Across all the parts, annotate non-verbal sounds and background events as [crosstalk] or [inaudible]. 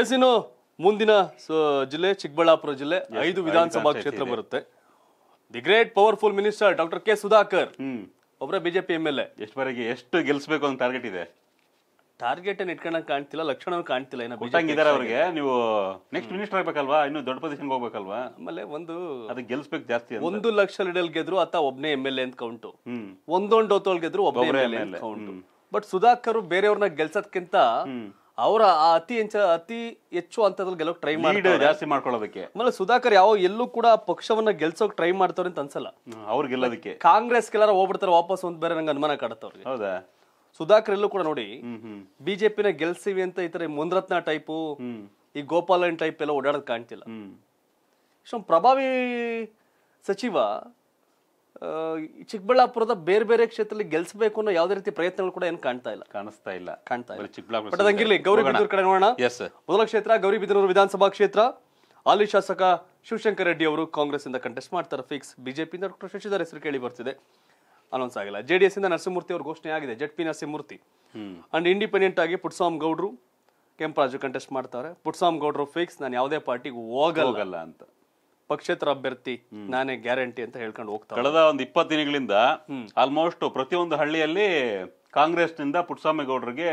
S ಇನ್ನು ಮುಂದಿನ ಜಿಲ್ಲೆ ಚಿಕ್ಕಬಳ್ಳಾಪುರ ಜಿಲ್ಲೆ ಐದು ವಿಧಾನಸಭಾ ಕ್ಷೇತ್ರ ಬರುತ್ತೆ the great powerful minister doctor K Sudhakar ಒಬ್ಬರ ಬಿಜೆಪಿ ಎಂ ಎಲ್ ಎಷ್ಟುವರೆಗೆ ಎಷ್ಟು ಗೆಲ್ಸ್ಬೇಕು ಅಂತ ಟಾರ್ಗೆಟ್ ಇದೆ ಟಾರ್ಗೆಟ್ ಏನ್ ಇಟ್ಕೊಂಡಂಗೆ ಕಾಣ್ತಿಲ್ಲ ಲಕ್ಷಣ ಕಾಣ್ತಿಲ್ಲ ಏನೋ ಅವ್ರಿಗೆ ನೀವು ನೆಕ್ಸ್ಟ್ ಮಿನಿಸ್ಟರ್ ಆಗ್ಬೇಕಲ್ವಾ ಇನ್ನು ದೊಡ್ಡ ಪೊಸಿಷನ್ ಹೋಗ್ಬೇಕಲ್ವಾ ಆಮೇಲೆ ಒಂದು ಅದು ಗೆಲ್ಸ್ಬೇಕು ಜಾಸ್ತಿ ಒಂದು ಲಕ್ಷ ಲೀಡಲ್ ಗೆದ್ರು ಅಥವಾ ಒಬ್ನೇ ಎಂ ಎಲ್ ಎ ಅಂತ ಕೌಂಟು ಒಂದೊಂದು ಡೋತೋಳ್ ಗೆದ್ರು ಒಬ್ಬರೇ M L A but Sudhakar ಬೇರೆಯವ್ರನ್ನ ಗೆಲ್ಸೋದ್ಕಿಂತ ಅವರ ಆ ಅತಿ ಹೆಚ್ಚ ಅತಿ ಹೆಚ್ಚು ಹಂತದಲ್ಲಿ ಗೆಲ್ಲೋಕೆ ಟ್ರೈ ಮಾಡಿ ಜಾಸ್ತಿ ಮಾಡ್ಕೊಳ್ಳೋದಕ್ಕೆ ಆಮೇಲೆ ಸುಧಾಕರ್ ಯಾವ ಎಲ್ಲೂ ಕೂಡ ಪಕ್ಷವನ್ನ ಗೆಲ್ಸೋಕ್ ಟ್ರೈ ಮಾಡ್ತಾರೆ ಅಂತ ಅನ್ಸಲ್ಲ ಅವ್ರು ಗೆಲ್ಲೋದಕ್ಕೆ ಕಾಂಗ್ರೆಸ್ ಗೆಲ್ಲರ ಹೋಗ್ಬಿಡ್ತಾರೆ ವಾಪಸ್ ಅಂತ ಬೇರೆ ನಂಗೆ ಅನುಮಾನ ಕಾಡುತ್ತೆ ಅವ್ರಿಗೆ ಹೌದಾ ಸುಧಾಕರ್ ಎಲ್ಲೂ ಕೂಡ ನೋಡಿ ಬಿಜೆಪಿನ ಗೆಲ್ಸಿವಿ ಅಂತ ಈ ತರ ಮುಂದ್ರತ್ನ ಟೈಪು ಈ ಗೋಪಾಲನ್ ಟೈಪ್ ಎಲ್ಲ ಓಡಾಡೋದು ಕಾಣ್ತಿಲ್ಲ ಇಷ್ಟೊಂದು ಪ್ರಭಾವಿ ಸಚಿವ ಚಿಕ್ಕಬಳ್ಳಾಪುರದ ಬೇರೆ ಬೇರೆ ಕ್ಷೇತ್ರದಲ್ಲಿ ಗೆಲ್ಸಬೇಕು ಅನ್ನೋ ಯಾವುದೇ ರೀತಿ ಪ್ರಯತ್ನಗಳು ಕೂಡ ಏನು ಕಾಣ್ತಾ ಇಲ್ಲ ಕಾಣಿಸ್ತಾ ಇಲ್ಲ ಕಾಣ್ತಾ ಇಲ್ಲ ಚಿಕ್ಕಬಳ್ಳಾಪುರ ಹಂಗಿರ್ಲಿ ಕಡೆ ನೋಡೋಣ ಮೊದಲ ಕ್ಷೇತ್ರ ಗೌರಿಬಿದೂರು ವಿಧಾನಸಭಾ ಕ್ಷೇತ್ರ ಹಾಲಿ ಶಾಸಕ ಶಿವಶಂಕರ್ ರೆಡ್ಡಿ ಅವರು ಕಾಂಗ್ರೆಸ್ ಇಂದ ಕಂಟೆಸ್ಟ್ ಮಾಡ್ತಾರೆ ಫಿಕ್ಸ್ ಬಿಜೆಪಿಯಿಂದ ಡಾಕ್ಟರ್ ಶಶಿಧರ್ ಹೆಸರು ಕೇಳಿ ಬರ್ತಿದೆ ಅನೌನ್ಸ್ ಆಗಿಲ್ಲ ಜೆಡಿಎಸ್ ಇಂದ ನರಸಿಂಹಮೂರ್ತಿ ಅವರು ಘೋಷಣೆ ಆಗಿದೆ Z P Narasimhamurthy and independent ಆಗಿ ಪುಟ್ಸಾಮ್ ಗೌಡ್ರು ಕೆಂಪರಾಜು ಕಂಟೆಸ್ಟ್ ಮಾಡ್ತಾರೆ ಪುಟ್ಸಾಮ್ ಗೌಡ್ರು ಫಿಕ್ಸ್ ನಾನು ಯಾವುದೇ ಪಾರ್ಟಿಗೆ ಹೋಗಲ್ಲ ಅಂತ ಪಕ್ಷೇತರ ಅಭ್ಯರ್ಥಿ ನಾನೇ ಗ್ಯಾರಂಟಿ ಅಂತ ಹೇಳ್ಕೊಂಡು ಹೋಗ್ತಾ ಕಳೆದ ಒಂದು ಇಪ್ಪತ್ತು ದಿನಗಳಿಂದ ಆಲ್ಮೋಸ್ಟ್ ಪ್ರತಿಯೊಂದು ಹಳ್ಳಿಯಲ್ಲಿ ಕಾಂಗ್ರೆಸ್ನಿಂದ ಪುಟ್ಟಸ್ವಾಮಿಗೌಡರಿಗೆ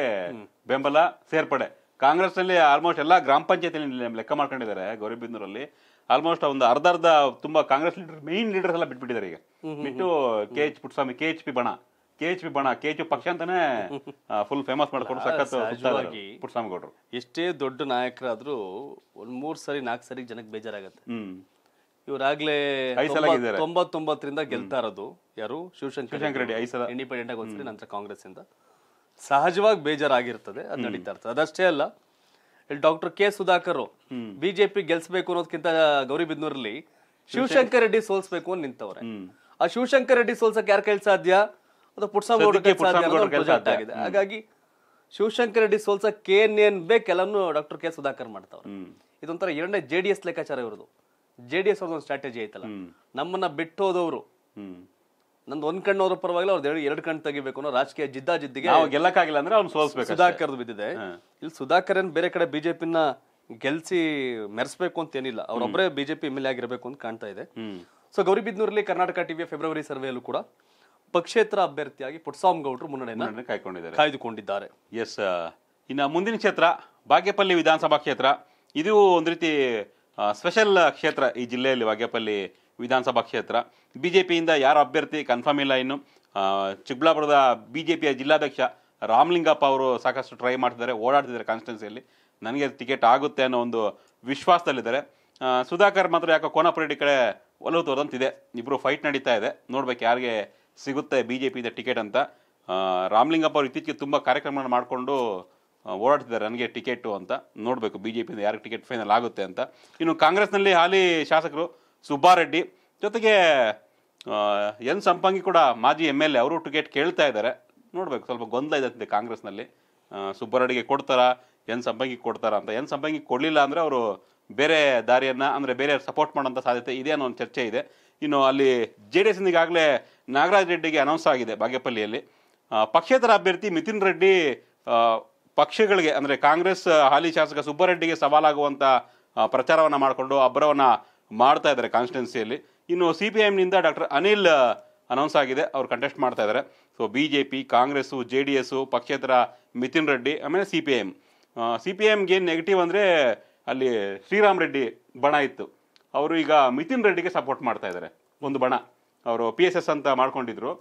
ಬೆಂಬಲ ಸೇರ್ಪಡೆ ಕಾಂಗ್ರೆಸ್ ಕಾಂಗ್ರೆಸ್ನಲ್ಲಿ ಆಲ್ಮೋಸ್ಟ್ ಎಲ್ಲಾ ಗ್ರಾಮ ಪಂಚಾಯತ್ ಲೆಕ್ಕ ಮಾಡ್ಕೊಂಡಿದ್ದಾರೆ ಗೌರಿಬಿಂದೂರಲ್ಲಿ ಆಲ್ಮೋಸ್ಟ್ ಒಂದು ಅರ್ಧ ಅರ್ಧ ತುಂಬಾ ಕಾಂಗ್ರೆಸ್ ಲೀಡರ್ ಮೈನ್ ಲೀಡರ್ಸ್ ಎಲ್ಲ ಬಿಟ್ಬಿಟ್ಟಿದ್ದಾರೆ ಈಗ ಬಿಟ್ಟು K H Puttaswamy K H P ಬಣ ಕೆ ಎಚ್ ಪಿ ಬಣ ಕೆ ಎಚ್ ಪಕ್ಷ ಅಂತಾನೆ ಫುಲ್ ಫೇಮಸ್ ಮಾಡ್ಕೊಂಡು ಸಖತ್ ಪುಟ್ಟಸ್ವಾಮಿಗೌಡರು ಎಷ್ಟೇ ದೊಡ್ಡ ನಾಯಕರಾದ್ರೂ ಒಂದ್ ಮೂರ್ ಸರಿ ನಾಲ್ಕು ಸರಿ ಜನಕ್ಕೆ ಬೇಜಾರಾಗತ್ತೆ ಇವರಾಗ್ಲೇ ತೊಂಬತ್ತೊಂಬತ್ತರಿಂದ ಗೆಲ್ತಾ ಇರೋದು ಯಾರು ಶಿವಶಂಕರ್ ರೆಡ್ಡಿ ಇಂಡಿಪೆಂಡೆಂಟ್ ಆಗಿ ನಂತರ ಕಾಂಗ್ರೆಸ್ ಇಂದ ಸಹಜವಾಗಿ ಬೇಜಾರಾಗಿರ್ತದೆ ಅದು ನಡೀತಾ ಇರ್ತದೆ ಅದಷ್ಟೇ ಅಲ್ಲ ಇಲ್ಲಿ ಡಾಕ್ಟರ್ ಕೆ ಸುಧಾಕರ್ ಬಿಜೆಪಿ ಗೆಲ್ಸ್ಬೇಕು ಅನ್ನೋದಕ್ಕಿಂತ ಗೌರಿಬಿದ್ನೂರಲ್ಲಿ ಶಿವಶಂಕರ್ ರೆಡ್ಡಿ ಸೋಲ್ಸ್ಬೇಕು ಅಂತ ನಿಂತವ್ರೆ ಆ ಶಿವಶಂಕರ್ ರೆಡ್ಡಿ ಸೋಲ್ಸಕ್ ಯಾರು ಕೈಲಿ ಸಾಧ್ಯ ಅದು ಪುಟ್ಸಾಮಗೌಡ ಆಗಿದೆ ಹಾಗಾಗಿ ಶಿವಶಂಕರ್ ರೆಡ್ಡಿ ಸೋಲ್ಸಕ್ ಏನ್ ಏನ್ ಡಾಕ್ಟರ್ ಕೆ ಸುಧಾಕರ್ ಮಾಡ್ತಾವ್ರೆ ಇದೊಂಥರ ಎರಡನೇ ಜೆ ಡಿ ಎಸ್ ಲೆಕ್ಕಾಚಾರ ಇವರದು ಜೆ ಡಿ ಎಸ್ ಒಂದು ಸ್ಟ್ರಾಟಜಿ ಐತಲ್ಲ ನಮ್ಮನ್ನ ಬಿಟ್ಟೋದವ್ರು ನಂದು ಒಂದ್ ಕಣ್ಣವ್ರ ಪರವಾಗಿಲ್ಲ ಅವ್ರದ್ದು ಎರಡು ಕಣ್ಣು ತೆಗಿಬೇಕು ಅನ್ನೋ ರಾಜಕೀಯ ಜಿದ್ದಾ ಜಿದ್ದಿಗೆ ಗೆಲ್ಲಕ್ಕಾಗಿಲ್ಲ ಅಂದ್ರೆ ಅವ್ನು ಸೋಲ್ಸ್ಬೇಕು ಸುಧಾಕರ್ ಬಿದ್ದಿದೆ ಇಲ್ಲಿ ಸುಧಾಕರ್ ಏನ್ ಬೇರೆ ಕಡೆ ಬಿಜೆಪಿನ ಗೆಲ್ಸಿ ಮೆರೆಸ್ಬೇಕು ಅಂತ ಏನಿಲ್ಲ ಅವ್ರೊಬ್ಬರೇ ಬಿಜೆಪಿ ಎಂ ಎಲ್ ಎ ಆಗಿರ್ಬೇಕು ಅಂತ ಕಾಣ್ತಾ ಇದೆ ಸೊ ಗೌರಿಬಿದ್ನೂರಲ್ಲಿ ಕರ್ನಾಟಕ ಟಿವಿಯ ಫೆಬ್ರವರಿ ಸರ್ವೆಯಲ್ಲೂ ಕೂಡ ಪಕ್ಷೇತರ ಅಭ್ಯರ್ಥಿಯಾಗಿ ಪುಟ್ಸಾಮ್ ಗೌಡ್ರು ಮುನ್ನಡೆಯನ್ನು ಕಾಯ್ಕೊಂಡಿದ್ದಾರೆ ಕಾಯ್ದುಕೊಂಡಿದ್ದಾರೆ ಎಸ್ ಇನ್ನ ಮುಂದಿನ ಕ್ಷೇತ್ರ ಬಾಗೇಪಲ್ಲಿ ವಿಧಾನಸಭಾ ಕ್ಷೇತ್ರ ಇದು ಒಂದು ರೀತಿ ಸ್ಪೆಷಲ್ ಕ್ಷೇತ್ರ ಈ ಜಿಲ್ಲೆಯಲ್ಲಿ ವಾಗೇಪಲ್ಲಿ ವಿಧಾನಸಭಾ ಕ್ಷೇತ್ರ ಬಿ ಜೆ ಪಿಯಿಂದ ಯಾರು ಅಭ್ಯರ್ಥಿ ಕನ್ಫರ್ಮ್ ಇಲ್ಲ ಇನ್ನು ಚಿಕ್ಕಬಳ್ಳಾಪುರದ ಬಿ ಜೆ ಪಿಯ ಜಿಲ್ಲಾಧ್ಯಕ್ಷ ರಾಮಲಿಂಗಪ್ಪ ಅವರು ಸಾಕಷ್ಟು ಟ್ರೈ ಮಾಡ್ತಿದ್ದಾರೆ ಓಡಾಡ್ತಿದ್ದಾರೆ ಕಾನ್ಸ್ಟಿಟ್ಯೂನ್ಸಿಯಲ್ಲಿ ನನಗೆ ಟಿಕೆಟ್ ಆಗುತ್ತೆ ಅನ್ನೋ ಒಂದು ವಿಶ್ವಾಸದಲ್ಲಿದ್ದಾರೆ ಸುಧಾಕರ್ ಮಾತ್ರ ಯಾಕೋ ಕೋನಪುರಡಿ ಕಡೆ ಒಲವು ತೋದಂತಿದೆ ಇಬ್ಬರು ಫೈಟ್ ನಡೀತಾ ಇದೆ ನೋಡ್ಬೇಕು ಯಾರಿಗೆ ಸಿಗುತ್ತೆ ಬಿ ಜೆ ಪಿಯಿಂದ ಟಿಕೆಟ್ ಅಂತ ರಾಮಲಿಂಗಪ್ಪ ಅವರು ಇತ್ತೀಚೆಗೆ ತುಂಬ ಕಾರ್ಯಕ್ರಮಗಳನ್ನು ಮಾಡಿಕೊಂಡು ಓಡಾಡ್ತಿದ್ದಾರೆ ನನಗೆ ಟಿಕೆಟು ಅಂತ ನೋಡಬೇಕು ಬಿ ಜೆ ಪಿಯಿಂದ ಯಾರಿಗೆ ಟಿಕೆಟ್ ಫೈನಲ್ ಆಗುತ್ತೆ ಅಂತ ಇನ್ನು ಕಾಂಗ್ರೆಸ್ನಲ್ಲಿ ಹಾಲಿ ಶಾಸಕರು ಸುಬ್ಬಾರೆಡ್ಡಿ ಜೊತೆಗೆ ಎನ್ ಸಂಪಂಗಿ ಕೂಡ ಮಾಜಿ ಎಮ್ ಎಲ್ ಎ ಅವರು ಟಿಕೆಟ್ ಕೇಳ್ತಾ ಇದ್ದಾರೆ ನೋಡಬೇಕು ಸ್ವಲ್ಪ ಗೊಂದಲ ಇದೆ ಕಾಂಗ್ರೆಸ್ನಲ್ಲಿ ಸುಬ್ಬಾರೆಡ್ಡಿಗೆ ಕೊಡ್ತಾರಾ ಎನ್ ಸಂಪಂಗಿ ಕೊಡ್ತಾರಾ ಅಂತ ಎನ್ ಸಂಪಂಗಿ ಕೊಡಲಿಲ್ಲ ಅಂದರೆ ಅವರು ಬೇರೆ ದಾರಿಯನ್ನು ಅಂದರೆ ಬೇರೆ ಸಪೋರ್ಟ್ ಮಾಡೋಂಥ ಸಾಧ್ಯತೆ ಇದೆ ಅನ್ನೋ ಒಂದು ಚರ್ಚೆ ಇದೆ ಇನ್ನು ಅಲ್ಲಿ ಜೆ ಡಿ ಎಸ್ ಈಗಾಗಲೇ ನಾಗರಾಜ್ ರೆಡ್ಡಿಗೆ ಅನೌನ್ಸ್ ಆಗಿದೆ ಬಾಗೇಪಲ್ಲಿಯಲ್ಲಿ ಪಕ್ಷೇತರ ಅಭ್ಯರ್ಥಿ ಮಿಥಿನ್ ರೆಡ್ಡಿ ಪಕ್ಷಗಳಿಗೆ ಅಂದರೆ ಕಾಂಗ್ರೆಸ್ ಹಾಲಿ ಶಾಸಕ ಸುಬ್ಬರೆಡ್ಡಿಗೆ ಸವಾಲಾಗುವಂಥ ಪ್ರಚಾರವನ್ನು ಮಾಡಿಕೊಂಡು ಅಬ್ಬರವನ್ನು ಮಾಡ್ತಾ ಇದ್ದಾರೆ ಕಾನ್ಸ್ಟಿಟ್ಯೂನ್ಸಿಯಲ್ಲಿ ಇನ್ನು ಸಿ ಪಿ ಎಮ್ನಿಂದ ಡಾಕ್ಟರ್ ಅನಿಲ್ ಅನೌನ್ಸ್ ಆಗಿದೆ ಅವರು ಕಂಟೆಸ್ಟ್ ಮಾಡ್ತಾ ಇದ್ದಾರೆ so B J P Congress J D S ಪಕ್ಷೇತರ ಮಿಥಿನ್ ರೆಡ್ಡಿ ಆಮೇಲೆ C P I M C P ಎಮ್ಗೆ ಏನು ನೆಗೆಟಿವ್ ಅಂದರೆ ಅಲ್ಲಿ ಶ್ರೀರಾಮ್ ರೆಡ್ಡಿ ಬಣ ಇತ್ತು ಅವರು ಈಗ ಮಿಥಿನ್ ರೆಡ್ಡಿಗೆ ಸಪೋರ್ಟ್ ಮಾಡ್ತಾ ಇದ್ದಾರೆ ಒಂದು ಬಣ ಅವರು ಪಿ ಎಸ್ ಎಸ್ ಅಂತ ಮಾಡ್ಕೊಂಡಿದ್ರು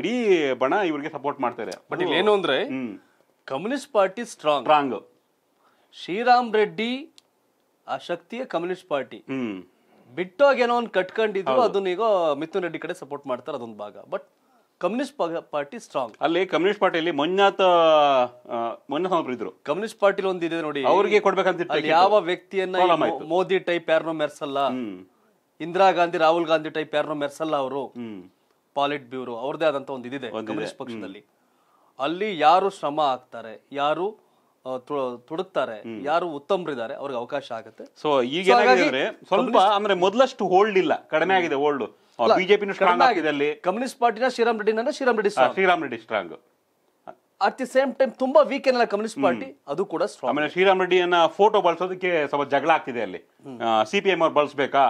ಇಡೀ ಬಣ ಇವ್ರಿಗೆ ಸಪೋರ್ಟ್ ಮಾಡ್ತಾರೆ ಬಟ್ ಇಲ್ಲಿ ಏನು ಅಂದರೆ communist party strong strong Sriram Reddy ಆ ಶಕ್ತಿಯ ಕಮ್ಯುನಿಸ್ಟ್ ಪಾರ್ಟಿ ಬಿಟ್ಟೋಗಿ ಏನೋ ಒಂದು ಕಟ್ಕೊಂಡಿದ್ರು ಈಗ ಮಿಥುನ್ ರೆಡ್ಡಿ ಕಡೆ ಸಪೋರ್ಟ್ ಮಾಡ್ತಾರೆ ಅದೊಂದು ಭಾಗ ಬಟ್ ಕಮ್ಯುನಿಸ್ಟ್ ಪಾರ್ಟಿ ಸ್ಟ್ರಾಂಗ್ ಅಲ್ಲಿ ಕಮ್ಯುನಿಸ್ಟ್ ಪಾರ್ಟಿಯಲ್ಲಿ ಮಂಜಾತ ಮೊನ್ನೆ ಇದ್ರು ಕಮ್ಯುನಿಸ್ಟ್ ಪಾರ್ಟಿಲಿ ಒಂದಿದೆ ನೋಡಿ ಅವ್ರಿಗೆ ಕೊಡ್ಬೇಕಂತ ಯಾವ ವ್ಯಕ್ತಿಯನ್ನ ಮೋದಿ ಟೈಪ್ ಯಾರನ್ನೂ ಮೆರೆಸಲ್ಲ ಇಂದಿರಾ ಗಾಂಧಿ ರಾಹುಲ್ ಗಾಂಧಿ ಟೈಪ್ ಯಾರನ್ನೂ ಮೆರೆಸಲ್ಲ ಅವರು ಪಾಲಿಟ್ ಬ್ಯೂರೋ ಅವ್ರದೇ ಆದಂತ ಒಂದು ಇದಿದೆ ಕಮ್ಯುನಿಸ್ಟ್ ಪಕ್ಷದಲ್ಲಿ ಅಲ್ಲಿ ಯಾರು ಶ್ರಮ ಆಗ್ತಾರೆ ಯಾರು ತುಡುಕ್ತಾರೆ ಯಾರು ಉತ್ತಮರಿದ್ದಾರೆ ಅವ್ರಿಗೆ ಅವಕಾಶ ಆಗುತ್ತೆ ಸೊ ಈಗ ಸ್ವಲ್ಪ ಅಂದ್ರೆ ಮೊದಲಷ್ಟು ಹೋಲ್ಡ್ ಇಲ್ಲ ಕಡಿಮೆ ಆಗಿದೆ ಹೋಲ್ಡ್ ಬಿಜೆಪಿ ಸ್ಟ್ರಾಂಗ್ ಆಗಿದೆ ಅಲ್ಲಿ ಕಮ್ಯುನಿಸ್ಟ್ ಪಾರ್ಟಿನ ಶ್ರೀರಾಮ್ ರೆಡ್ಡಿ ಅಂದ್ರೆ Sriram Reddy Sriram Reddy strong at the same time ತುಂಬಾ ವೀಕ್ ಏನಲ್ಲ ಕಮ್ಯುನಿಸ್ಟ್ ಪಾರ್ಟಿ ಅದು ಕೂಡ ಸ್ಟ್ರಾಂಗ್ ಆಮೇಲೆ ಶ್ರೀರಾಮ್ ರೆಡ್ಡಿಯನ್ನ ಫೋಟೋ ಬಳಸೋದಕ್ಕೆ ಸ್ವಲ್ಪ ಜಗಳ ಆಗ್ತಿದೆ ಅಲ್ಲಿ ಸಿಪಿಎಂ ಅವ್ರು ಬಳಸಬೇಕಾ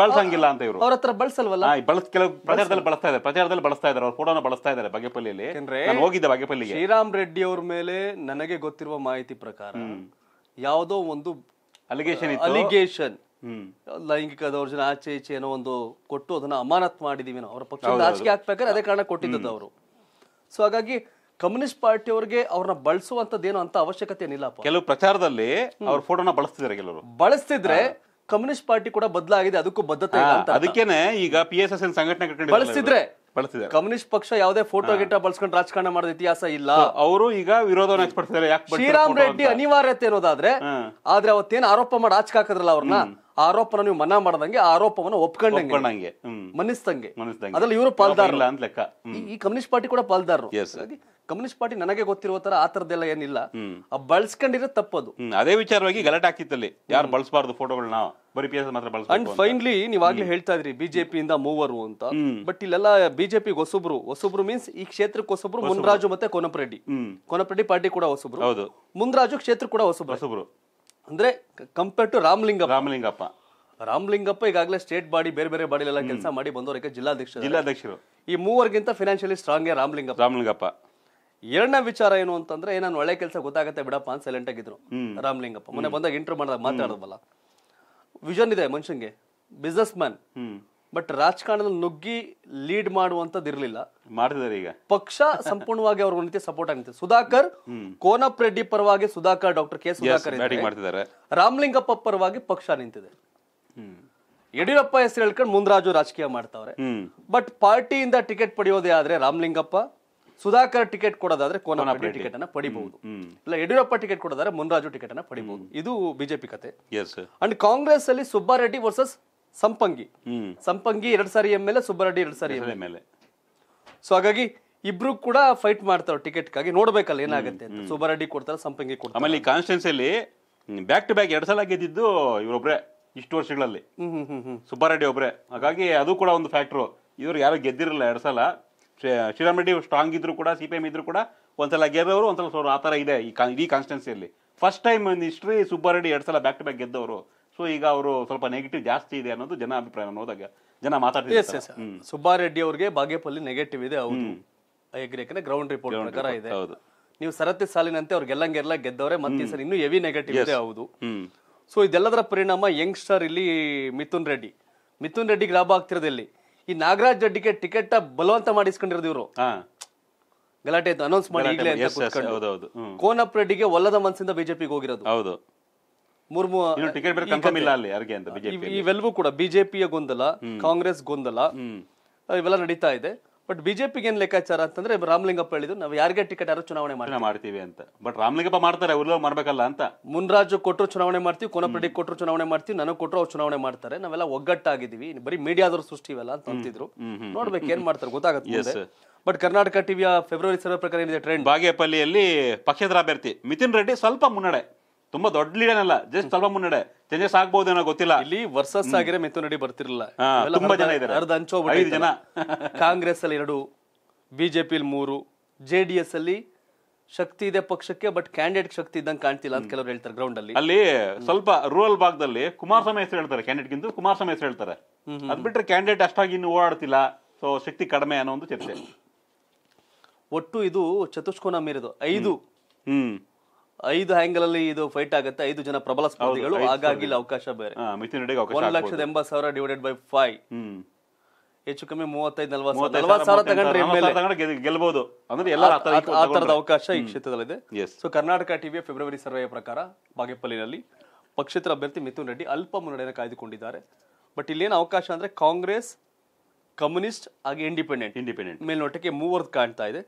ಬಳಸಂಗಿಲ್ಲ ಅಂತ ಇವರು ಅವ್ರ ಹತ್ರ ಬಳಸಲ್ವಲ್ಲ ಬಳಸ್ ಕೆಲವು ಪ್ರಚಾರದಲ್ಲಿ ಬಳಸ್ತಾ ಇದ್ದಾರೆ ಪ್ರಚಾರದಲ್ಲಿ ಬಳಸ್ತಾ ಇದ್ದಾರೆ ಅವ್ರ ಫೋಟೋನ ಬಳಸ್ತಾ ಇದ್ದಾರೆ ಬಗೆಪಲ್ಲಿಯಲ್ಲಿ ನಾನು ಹೋಗಿದ್ದೆ ಬಗೆಪಲ್ಲಿಗೆ ಶ್ರೀರಾಮ್ ರೆಡ್ಡಿ ಅವ್ರ ಮೇಲೆ ನನಗೆ ಗೊತ್ತಿರುವ ಮಾಹಿತಿ ಪ್ರಕಾರ ಯಾವುದೋ ಒಂದು ಅಲಿಗೇಷನ್ ಅಲಿಗೇಷನ್ ಲೈಂಗಿಕ ದೌರ್ಜನ್ಯ ಆಚೆ ಈಚೆ ಏನೋ ಒಂದು ಕೊಟ್ಟು ಅದನ್ನ ಅಮಾನತ್ ಮಾಡಿದೀವಿ ನಾವು ಅವರ ಪಕ್ಷದ ರಾಜಕೀಯ ಹಾಕ್ಬೇಕಾದ್ರೆ ಅದೇ ಕಾರಣ ಕೊಟ್ಟಿದ್ದದ್ದು ಅವರು ಸೊ ಹಾಗಾಗಿ ಕಮ್ಯುನಿಸ್ಟ್ ಪಾರ್ಟಿ ಅವ್ರಿಗೆ ಅವ್ರನ್ನ ಬಳಸುವಂತದ್ದೇನು ಅಂತ ಅವಶ್ಯಕತೆ ಏನಿಲ್ಲ ಕೆಲವು ಪ್ರಚಾರದಲ್ಲಿ ಅವ್ರ ಫೋಟೋನ ಬಳಸ್ತಿದ್ದಾರೆ ಕೆಲವರು ಬಳಸ್ತಿದ್ರೆ ಕಮ್ಯುನಿಸ್ಟ್ ಪಾರ್ಟಿ ಕೂಡ ಬದಲಾಗಿದೆ ಅದಕ್ಕೂ ಬದ್ಧತೆ ಅಂತ ಅದಕ್ಕೇನೆ ಈಗ ಪಿ ಎಸ್ ಎಸ್ ಸಂಘಟನೆ ಬಳಸಿದ್ರೆ ಕಮ್ಯುನಿಸ್ಟ್ ಪಕ್ಷ ಯಾವುದೇ ಫೋಟೋ ಗಿಟ್ಟ ಬಳಸ್ಕೊಂಡು ರಾಜಕಾರಣ ಮಾಡಿದ ಇತಿಹಾಸ ಇಲ್ಲ ಅವರು ಈಗ ವಿರೋಧವನ್ನು ಶ್ರೀರಾಮ್ ರೆಡ್ಡಿ ಅನಿವಾರ್ಯತೆ ಇರೋದಾದ್ರೆ ಆದ್ರೆ ಅವತ್ತೇನು ಆರೋಪ ಮಾಡಿ ಆಚೆ ಹಾಕಿದ್ರಲ್ಲ ಅವ್ರನ್ನ ಆರೋಪನ ನೀವು ಮನ್ನಾ ಮಾಡದಂಗೆ ಆರೋಪವನ್ನು ಒಪ್ಕೊಂಡಂಗೆ ಮನ್ನಿಸ್ತಂಗೆ ಅದ್ರಲ್ಲಿ ಇವರು ಪಾಲ್ದಾರ ಈ ಕಮ್ಯುನಿಸ್ಟ್ ಪಾರ್ಟಿ ಕೂಡ ಪಾಲ್ದಾರರು ಕಮ್ಯುನಿಸ್ಟ್ ಪಾರ್ಟಿ ನನಗೆ ಗೊತ್ತಿರುವ ತರ ಆ ತರದ್ದೆಲ್ಲ ಏನಿಲ್ಲ ಬಳಸ್ಕೊಂಡಿರೋ ತಪ್ಪದು ಅದೇ ವಿಚಾರವಾಗಿ ಗಲಾಟೆ ಹಾಕಿತ್ತಲ್ಲಿ ಯಾರು ಬಳಸಬಾರ್ದು ಫೋಟೋಗಳನ್ನ ಬರೀ ಮಾತ್ರ ಅಂಡ್ ಫೈನ್ಲಿ ನೀವ್ ಹೇಳ್ತಾ ಇದ್ರಿ ಬಿಜೆಪಿಯಿಂದ ಮೂವರು ಅಂತ ಬಟ್ ಇಲ್ಲೆಲ್ಲ ಬಿಜೆಪಿ ಹೊಸಬ್ರು ಹೊಸಬ್ರು ಮೀನ್ಸ್ ಈ ಕ್ಷೇತ್ರಕ್ಕೆ ಹೊಸಬ್ರು ಮುನ್ರಾಜು ಮತ್ತೆ ಕೋನಪ್ರೆಡ್ಡಿ ಕೋನಪ್ರೆಡ್ಡಿ ಪಾರ್ಟಿ ಕೂಡ ಹೊಸಬ್ರು ಹೌದು ಮುನ್ರಾಜು ಕ್ಷೇತ್ರ ಕೂಡ ಹೊಸಬ್ರು ಹೊಸಬ್ರು ಅಂದ್ರೆ ಕಂಪೇರ್ ಟು ರಾಮಲಿಂಗಪ್ಪ ರಾಮಲಿಂಗಪ್ಪ ರಾಮಲಿಂಗಪ್ಪ ಈಗಾಗಲೇ ಸ್ಟೇಟ್ ಬಾಡಿ ಬೇರೆ ಬೇರೆ ಬಾಡಿಲೆಲ್ಲ ಕೆಲಸ ಮಾಡಿ ಬಂದವರಿಗೆ ಜಿಲ್ಲಾಧ್ಯಕ್ಷ ಜಿಲ್ಲಾಧ್ಯಕ್ಷರು ಈ ಮೂವರಿಗಿಂತ ಫೈನಾನ್ಷಿಯಲಿ ಸ್ಟ್ರಾಂಗ್ ರಾಮಲಿಂಗಪ್ಪ ರಾಮಲಿಂಗಪ್ಪ ಎರಡನೇ ವಿಚಾರ ಏನು ಅಂತಂದ್ರೆ ನಾನು ಒಳ್ಳೆ ಕೆಲಸ ಗೊತ್ತಾಗತ್ತೆ ಬಿಡಪ್ಪ ಅಂತ ಸೈಲೆಂಟ್ ಆಗಿದ್ರು ರಾಮಲಿಂಗಪ್ಪ ಮೊನ್ನೆ ಬಂದಾಗ ಇಂಟರ್ವ್ಯೂ ಮಾಡಿದಾಗ ಮಾತಾಡೋದಲ್ಲ ವಿಷನ್ ಇದೆ ಮನುಷ್ಯನ್ಗೆ ಬಿಸ್ನೆಸ್ ಮ್ಯಾನ್ ಬಟ್ ರಾಜಕಾರಣದಲ್ಲಿ ನುಗ್ಗಿ ಲೀಡ್ ಮಾಡುವಂತದ್ದು ಇರಲಿಲ್ಲ ಮಾಡಿದ್ದಾರೆ ಈಗ ಪಕ್ಷ ಸಂಪೂರ್ಣವಾಗಿ ಅವ್ರ ಸಪೋರ್ಟ್ ಆಗುತ್ತೆ ಸುಧಾಕರ್ ಕೋನಪ್ಪ ರೆಡ್ಡಿ ಪರವಾಗಿ ಸುಧಾಕರ್ ಡಾಕ್ಟರ್ ಕೆ ಸುಧಾಕರ್ ರಾಮಲಿಂಗಪ್ಪ ಪರವಾಗಿ ಪಕ್ಷ ನಿಂತಿದೆ ಯಡಿಯೂರಪ್ಪ ಹೆಸರು ಹೇಳ್ಕೊಂಡು ಮುಂದ್ರಾಜು ರಾಜಕೀಯ ಮಾಡ್ತಾವ್ರೆ ಬಟ್ ಪಾರ್ಟಿಯಿಂದ ಟಿಕೆಟ್ ಪಡೆಯೋದೇ ಆದ್ರೆ ರಾಮಲಿಂಗಪ್ಪ ಸುಧಾಕರ್ ಟಿಕೆಟ್ ಕೊಡೋದಾದ್ರೆ ಕೋನಪ್ಪ ಟಿಕೆಟ್ ಅನ್ನ ಪಡಿಬಹುದು ಇಲ್ಲ ಯಡಿಯೂರಪ್ಪ ಟಿಕೆಟ್ ಕೊಡೋದಾದ್ರೆ ಮುನ್ರಾಜು ಟಿಕೆಟ್ ಅನ್ನ ಪಡಿಬಹುದು ಇದು ಬಿಜೆಪಿ ಕತೆ ಅಂಡ್ ಕಾಂಗ್ರೆಸ್ ಅಲ್ಲಿ ಸುಬ್ಬಾರೆಡ್ಡಿ ವರ್ಸಸ್ ಸಂಪಂಗಿ ಸಂಪಂಗಿ ಎರಡ್ ಸಾರಿ ಎಂ ಎಲ್ ಸುಬ್ಬಾರೆಡ್ಡಿ ಎರಡ್ ಸಾರಿ ಎಂ ಎಲ್ ಸೊ ಹಾಗಾಗಿ ಇಬ್ರು ಕೂಡ ಫೈಟ್ ಮಾಡ್ತಾರೆ ಟಿಕೆಟ್ ಗಾಗಿ ನೋಡ್ಬೇಕಲ್ಲ ಏನಾಗುತ್ತೆ ಸುಬ್ಬಾರೆಡ್ಡಿ ಕೊಡ್ತಾರೆ ಸಂಪಂಗಿ ಕೊಡ್ತಾರೆ ಆಮೇಲೆ ಈ ಅಲ್ಲಿ ಬ್ಯಾಕ್ ಟು ಬ್ಯಾಕ್ ಎರಡ್ ಸಲ ಗೆದ್ದಿದ್ದು ಇವರೊಬ್ರೆ ಇಷ್ಟು ವರ್ಷಗಳಲ್ಲಿ ಸುಬ್ಬಾರೆಡ್ಡಿ ಒಬ್ರೆ ಹಾಗಾಗಿ ಅದು ಕೂಡ ಒಂದು ಫ್ಯಾಕ್ಟ್ರು ಇವ್ರು ಯಾರು ಗೆದ್ದಿರಲ್ಲ ಎರಡ್ ಸಲ ಶ್ರೀರಾಮ್ ರೆಡ್ಡಿ ಸ್ಟ್ರಾಂಗ್ ಇದ್ರು ಕೂಡ ಸಿ ಪಿ ಕೂಡ ಇದ್ರು ಕೂಡ ಒಂದ್ಸಲ ಗೆದ್ದವರು ಒಂದ್ಸಲ ಸೋರು ಆ ತರ ಇದೆ ಈ ಕಾನ್ಸ್ಟೆನ್ಸಿ ಈ ಫಸ್ಟ್ ಟೈಮ್ ಹಿಸ್ಟ್ರಿ ಸುಬ್ಬಾರೆಡ್ಡಿ ಎರಡು ಸಲ ಬ್ಯಾಕ್ ಟು ಬ್ಯಾಕ್ ಗೆದ್ದವರು ಸೊ ಈಗ ಅವರು ಸ್ವಲ್ಪ ನೆಗೆಟಿವ್ ಜಾಸ್ತಿ ಇದೆ ಅನ್ನೋದು ಜನ ಅಭಿಪ್ರಾಯ ಹೋದಾಗ ಜನ ಮಾತಾಡ್ತಿದ್ದಾರೆ ಸುಬ್ಬಾರೆಡ್ಡಿ ಅವರಿಗೆ ಬಾಗೇಪಲ್ಲಿ ನೆಗೆಟಿವ್ ಇದೆ ಹೌದು ಯಾಕಂದ್ರೆ ಗ್ರೌಂಡ್ ರಿಪೋರ್ಟ್ ಪ್ರಕಾರ ಇದೆ ಹೌದು ನೀವು ಸರತಿ ಸಾಲಿನಂತೆ ಅವ್ರಿಗೆ ಎಲ್ಲ ಗೆದ್ದವ್ರೆ ಮತ್ತೆ ಸರ್ ಇನ್ನೂ ಹೆವಿ ನೆಗೆಟಿವ್ ಇದೆ ಹೌದು ಸೊ ಇದೆಲ್ಲದರ ಪರಿಣಾಮ ಯಂಗ್ಸ್ಟರ್ ಇಲ್ಲಿ ಮಿಥುನ್ ರೆಡ್ಡಿ ಮಿಥುನ್ ರೆಡ್ಡಿಗೆ ಲಾಭ ಆಗ್ತಿರೋದಿಲ್ಲಿ ಈ ನಾಗರಾಜ್ ರೆಡ್ಡಿಗೆ ಟಿಕೆಟ್ ಬಲವಂತ ಮಾಡಿಸ್ಕೊಂಡಿರೋದು ಇವರು ಗಲಾಟೆ ಅನೌನ್ಸ್ ಮಾಡಿ ಈಗಲೇ ಕೋನಪ್ಪ ರೆಡ್ಡಿಗೆ ಒಲ್ಲದ ಮನಸ್ಸಿಂದ ಬಿಜೆಪಿಗೆ ಹೋಗಿರೋದು ಹೌದು ಮುರ್ಮು ಇವೆಲ್ಲವೂ ಕೂಡ ಬಿಜೆಪಿಯ ಗೊಂದಲ ಕಾಂಗ್ರೆಸ್ ಗೊಂದಲ ಇವೆಲ್ಲ ನಡೀತಾ ಇದೆ ಬಟ್ ಬಿಜೆಪಿಗೆ ಏನ್ ಲೆಕ್ಕಾಚಾರ ಅಂತಂದ್ರೆ ರಾಮಲಿಂಗಪ್ಪ ಹೇಳಿದ್ರು ನಾವು ಯಾರಿಗೆ ಟಿಕೆಟ್ ಯಾರು ಚುನಾವಣೆ ಮಾಡ್ತೀವಿ ಅಂತ ಬಟ್ ರಾಮಲಿಂಗಪ್ಪ ಮಾಡ್ತಾರೆ ಅವ್ರು ಮಾಡ್ಬೇಕಲ್ಲ ಅಂತ ಮುನ್ರಾಜು ಕೊಟ್ಟರು ಚುನಾವಣೆ ಮಾಡ್ತೀವಿ ಕೊನಪಡಿಗೆ ಕೊಟ್ಟರು ಚುನಾವಣೆ ಮಾಡ್ತೀವಿ ನನಗೆ ಕೊಟ್ಟರು ಅವ್ರು ಚುನಾವಣೆ ಮಾಡ್ತಾರೆ ನಾವೆಲ್ಲ ಒಗ್ಗಟ್ಟಾಗಿದ್ದೀವಿ ಬರೀ ಮೀಡಿಯಾದವ್ರ ಸೃಷ್ಟಿ ಇವೆಲ್ಲ ಅಂತ ಅಂತಿದ್ರು ನೋಡ್ಬೇಕು ಏನ್ ಮಾಡ್ತಾರೆ ಗೊತ್ತಾಗುತ್ತೆ ಬಟ್ ಕರ್ನಾಟಕ ಟಿವಿಯ ಫೆಬ್ರವರಿ ಸರ್ವ ಪ್ರಕಾರ ಏನಿದೆ ಟ್ರೆಂಡ್ ಬಾಗೇಪಲ್ಲಿಯಲ್ಲಿ ಪಕ್ಷೇತರ ಅಭ್ಯರ್ಥಿ ಮಿಥಿನ್ ರೆಡ್ಡಿ ಸ್ವಲ್ಪ ಮುನ್ನಡೆ ತುಂಬಾ ದೊಡ್ಡ ಲೀಡನ್ ಅಲ್ಲ ಜಸ್ಟ್ ಸ್ವಲ್ಪ ಮುನ್ನಡೆ ಚೇಂಜಸ್ ಆಗ್ಬಹುದೇನೋ ಗೊತ್ತಿಲ್ಲ ಇಲ್ಲಿ ವರ್ಸಸ್ ಆಗಿರೋ ಮೆತ್ತು ನಡಿ ಬರ್ತಿರಲ್ಲ ತುಂಬಾ ಜನ ಇದ್ದಾರೆ ಅರ್ಧ ಐದು ಜನ ಕಾಂಗ್ರೆಸ್ ಅಲ್ಲಿ ಎರಡು ಬಿಜೆಪಿ ಮೂರು ಜೆ ಡಿ ಎಸ್ ಅಲ್ಲಿ ಶಕ್ತಿ ಇದೆ ಪಕ್ಷಕ್ಕೆ ಬಟ್ ಕ್ಯಾಂಡಿಡೇಟ್ ಶಕ್ತಿ ಇದ್ದಂಗೆ ಕಾಣ್ತಿಲ್ಲ ಅಂತ ಕೆಲವರು ಹೇಳ್ತಾರೆ ಗ್ರೌಂಡ್ ಅಲ್ಲಿ ಅಲ್ಲಿ ಸ್ವಲ್ಪ ರೂರಲ್ ಭಾಗದಲ್ಲಿ ಕುಮಾರಸ್ವಾಮಿ ಹೆಸರು ಹೇಳ್ತಾರೆ ಕ್ಯಾಂಡಿಡೇಟ್ ಗಿಂತ ಕುಮಾರಸ್ವಾಮಿ ಹೆಸರು ಹೇಳ್ತಾರೆ ಅದ್ ಬಿಟ್ರೆ ಕ್ಯಾಂಡಿಡೇಟ್ ಅಷ್ಟಾಗಿ ಇನ್ನು ಓಡಾಡ್ತಿಲ್ಲ ಸೊ ಶಕ್ತಿ ಕಡಿಮೆ ಅನ್ನೋ ಒಂದು ಚರ್ಚೆ ಒಟ್ಟು ಇದು ಚತುಷ್ಕೋನ ಮೀರಿದು ಐದು ಹ್ಮ್ ಐದು ಹ್ಯಾಂಗಲ್ ಅಲ್ಲಿ ಇದು ಫೈಟ್ ಆಗುತ್ತೆ ಐದು ಜನ ಪ್ರಬಲ ಸ್ಪರ್ಧಿಗಳು ಹಾಗಾಗಿ ಇಲ್ಲಿ ಅವಕಾಶ ಬೇರೆ ಮಿಥುನ್ ರೆಡ್ಡಿಗೆ ಅವಕಾಶ ಒಂದು ಲಕ್ಷದ ಎಂಬತ್ತು ಸಾವಿರ ಡಿವೈಡೆಡ್ ಬೈ ಫೈವ್ ಹೆಚ್ಚು ಕಮ್ಮಿ ಮೂವತ್ತೈದು ನಲ್ವತ್ತು ಅಂದ್ರೆ ಎಲ್ಲ ಆ ತರದ ಅವಕಾಶ ಈ ಕ್ಷೇತ್ರದಲ್ಲಿದೆ ಸೊ ಕರ್ನಾಟಕ ಟಿವಿಯ ಫೆಬ್ರವರಿ ಸರ್ವೆಯ ಪ್ರಕಾರ ಬಾಗೇಪಲ್ಲಿನಲ್ಲಿ ಪಕ್ಷೇತರ ಅಭ್ಯರ್ಥಿ ಮಿಥುನ್ ರೆಡ್ಡಿ ಅಲ್ಪ ಮುನ್ನಡೆಯನ್ನು ಕಾಯ್ದುಕೊಂಡಿದ್ದಾರೆ ಬಟ್ ಏನು ಅವಕಾಶ ಅಂದ್ರೆ ಕಾಂಗ್ರೆಸ್ ಕಮ್ಯುನಿಸ್ಟ್ ಹಾಗೆ ಇಂಡಿಪೆಂಡೆಂಟ್ ಇಂಡಿಪೆಂಡೆಂಟ್ ಮೇಲ್ನೋಟಕ್ಕೆ ಮೂವರ್ದು ಕಾಣ್ತಾ ಇದೆ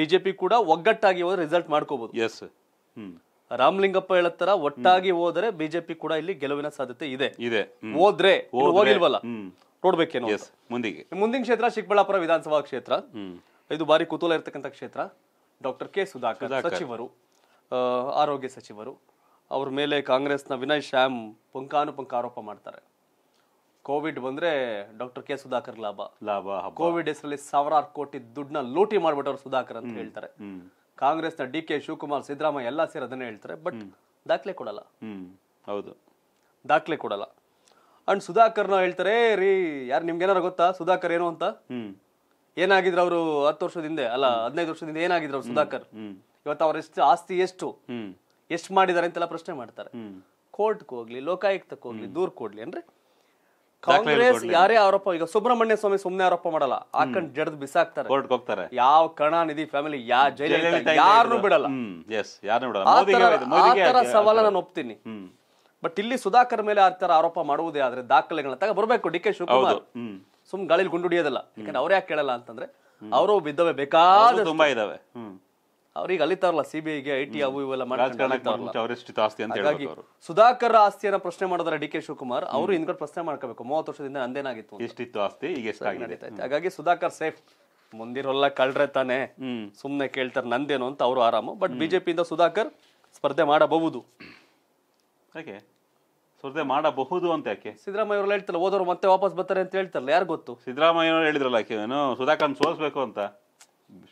ಬಿಜೆಪಿ ಕೂಡ ಒಗ್ಗಟ್ಟಾಗಿ ಹೋದ್ರೆ ರಿಸಲ್ಟ್ ಮಾಡ್ಕೋಬಹುದು ಎಸ್ ರಾಮಲಿಂಗಪ್ಪ ಹೇಳತ್ತರ ಒಟ್ಟಾಗಿ ಹೋದರೆ ಬಿಜೆಪಿ ಕೂಡ ಇಲ್ಲಿ ಗೆಲುವಿನ ಸಾಧ್ಯತೆ ಇದೆ ಇದೆ ಹೋದ್ರೆ ಹೋಗಿಲ್ವಲ್ಲ ನೋಡ್ಬೇಕೇನು ಮುಂದಿಗೆ ಮುಂದಿನ ಕ್ಷೇತ್ರ ಚಿಕ್ಕಬಳ್ಳಾಪುರ ವಿಧಾನಸಭಾ ಕ್ಷೇತ್ರ ಇದು ಬಾರಿ ಕುತೂಹಲ ಇರತಕ್ಕಂತ ಕ್ಷೇತ್ರ ಡಾಕ್ಟರ್ ಕೆ ಸುಧಾಕರ್ ಸಚಿವರು ಆರೋಗ್ಯ ಸಚಿವರು ಅವ್ರ ಮೇಲೆ ಕಾಂಗ್ರೆಸ್ನ ವಿನಯ್ ಶ್ಯಾಮ್ ಪುಂಕಾನುಪುಂಕ ಆರೋಪ ಮಾಡ್ತಾರೆ ಕೋವಿಡ್ ಬಂದ್ರೆ ಡಾಕ್ಟರ್ ಕೆ ಸುಧಾಕರ್ ಲಾಭ ಲಾಭ ಕೋವಿಡ್ ಹೆಸರಲ್ಲಿ ಸಾವಿರಾರು ಕೋಟಿ ದುಡ್ಡನ್ನ ಲೂಟಿ ಮಾಡ್ಬಿಟ್ಟವ್ರು ಸುಧಾಕರ್ ಅಂತ ಹೇಳ್ತಾರೆ ಕಾಂಗ್ರೆಸ್ನ ಡಿ ಕೆ ಶಿವಕುಮಾರ್ ಸಿದ್ದರಾಮಯ್ಯ ಎಲ್ಲ ಸೇರಿ ಅದನ್ನೇ ಹೇಳ್ತಾರೆ ಬಟ್ ದಾಖಲೆ ಕೊಡಲ್ಲ ಹೌದು ದಾಖಲೆ ಕೊಡಲ್ಲ ಅಂಡ್ ಸುಧಾಕರ್ನ ಹೇಳ್ತಾರೆ ರೀ ಯಾರು ನಿಮ್ಗೇನಾರು ಗೊತ್ತಾ ಸುಧಾಕರ್ ಏನು ಅಂತ ಏನಾಗಿದ್ರು ಅವರು ಹತ್ತು ವರ್ಷದ ಹಿಂದೆ ಅಲ್ಲ ಹದಿನೈದು ವರ್ಷದಿಂದ ಏನಾಗಿದ್ರು ಅವ್ರು ಸುಧಾಕರ್ ಇವತ್ತು ಅವ್ರ ಎಷ್ಟು ಆಸ್ತಿ ಎಷ್ಟು ಎಷ್ಟು ಮಾಡಿದ್ದಾರೆ ಅಂತೆಲ್ಲ ಪ್ರಶ್ನೆ ಮಾಡ್ತಾರೆ ಕೋರ್ಟ್ಗೆ ಹೋಗ್ಲಿ ಲೋಕಾಯುಕ್ತಕ್ಕೆ ಹೋಗ್ಲಿ ದೂರ್ ಕೊಡ್ಲಿ ಅಂದ್ರೆ ಕಾಂಗ್ರೆಸ್ ಯಾರೇ ಆರೋಪ ಈಗ ಸುಬ್ರಹ್ಮಣ್ಯ ಸ್ವಾಮಿ ಸುಮ್ನೆ ಆರೋಪ ಮಾಡಲ್ಲ ಹಾಕೊಂಡ್ ಜಡ್ದು ಬಿಸಾಕ್ತಾರೆ ಕೋರ್ಟ್ಗೆ ಹೋಗ್ತಾರೆ ಯಾವ ನಿಧಿ ಫ್ಯಾಮಿಲಿ ಯಾ ಜೈಲಿ ಯಾರನ್ನೂ ಬಿಡಲ್ಲ ಎಸ್ ಯಾರನ್ನೂ ಬಿಡಲ್ಲ ಆ ತರ ಸವಾಲ ನಾನು ಒಪ್ತೀನಿ ಬಟ್ ಇಲ್ಲಿ ಸುಧಾಕರ್ ಮೇಲೆ ಆ ತರ ಆರೋಪ ಮಾಡುವುದೇ ಆದ್ರೆ ದಾಖಲೆಗಳ ತಗ ಬರ್ಬೇಕು ಡಿ ಕೆ ಶಿವಕುಮಾರ್ ಸುಮ್ ಗಾಳಿಲಿ ಗುಂಡುಡಿಯೋದಲ್ಲ ಯಾಕಂದ್ರೆ ಅವ್ರು ಯಾಕೆ ಕೇಳಲ್ಲ ಅಂತಂದ್ರೆ ಅವರು ಬಿದ್ದವೆ ಬೇಕಾದ ತುಂಬಾ ಇದಾವೆ ಅವ್ರಿಗೆ ಅಲಿತಾರಲ್ಲ ಸಿ ಬಿ ಐಗೆ ಐ ಟಿ ಅವು ಇವೆಲ್ಲ ಹಾಗಾಗಿ ಸುಧಾಕರ್ ಆಸ್ತಿಯನ್ನ ಪ್ರಶ್ನೆ ಮಾಡಿದ್ರೆ ಡಿ ಕೆ ಶಿವಕುಮಾರ್ ಅವರು ಹಿಂದ್ಗಡೆ ಪ್ರಶ್ನೆ ಮಾಡ್ಕೋಬೇಕು ಮೂವತ್ತು ವರ್ಷದಿಂದ ಅಂದೇನಾಗಿತ್ತು ಎಷ್ಟಿತ್ತು ಆಸ್ತಿ ಈಗ ಹಾಗಾಗಿ ಸುಧಾಕರ್ ಸೇಫ್ ಮುಂದಿರೋಲ್ಲ ಕಳ್ರೆ ತಾನೆ ಸುಮ್ನೆ ಕೇಳ್ತಾರೆ ನಂದೇನು ಅಂತ ಅವರು ಆರಾಮು ಬಟ್ ಬಿಜೆಪಿಯಿಂದ ಸುಧಾಕರ್ ಸ್ಪರ್ಧೆ ಮಾಡಬಹುದು ಯಾಕೆ ಸ್ಪರ್ಧೆ ಮಾಡಬಹುದು ಅಂತ ಯಾಕೆ ಸಿದ್ದರಾಮಯ್ಯ ಅವ್ರು ಹೇಳ್ತಾರಲ್ಲ ಹೋದವರು ಮತ್ತೆ ವಾಪಸ್ ಬರ್ತಾರೆ ಅಂತ ಹೇಳ್ತಾರಲ್ಲ ಯಾರು ಗೊತ್ತು ಸಿದ್ದರಾಮಯ್ಯ ಹೇಳಿದ್ರಲ್ಲ ಯಾಕೆ ಸುಧಾಕರ್ ಸೋಲ್ಸ್ಬೇಕು ಅಂತ